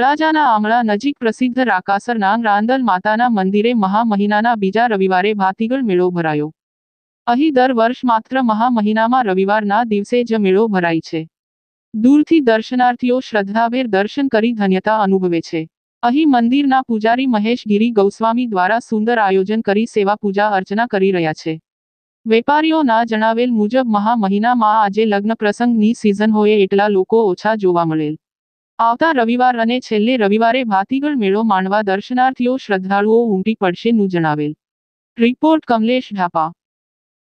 તળાજાના આમળા નજીક પ્રસિદ્ધ રાકાસર રાંદલ માતાના મંદિરે મહામહિનાના બીજા રવિવારે ભાતીગળ મેળો ભરાયો અહીં દર વર્ષ માત્ર મહામહિનામાં રવિવારના દિવસે જ મેળો ભરાય છે દૂરથી દર્શનાર્થીઓ શ્રદ્ધાભેર દર્શન કરી ધન્યતા અનુભવે છે અહીં મંદિરના પૂજારી મહેશ ગીરી ગૌસ્વામી દ્વારા સુંદર આયોજન કરી સેવા પૂજા અર્ચના કરી રહ્યા છે વેપારીઓના જણાવેલ મુજબ મહા મહિનામાં આજે લગ્ન પ્રસંગની સિઝન હોય એટલા લોકો ઓછા જોવા મળેલ આવતા રવિવાર અને છેલ્લે રવિવારે ભાતીગળ મેળો માણવા દર્શનાર્થીઓ શ્રદ્ધાળુઓ ઉમટી પડશે નું જણાવેલ રિપોર્ટ કમલેશ ઢાપા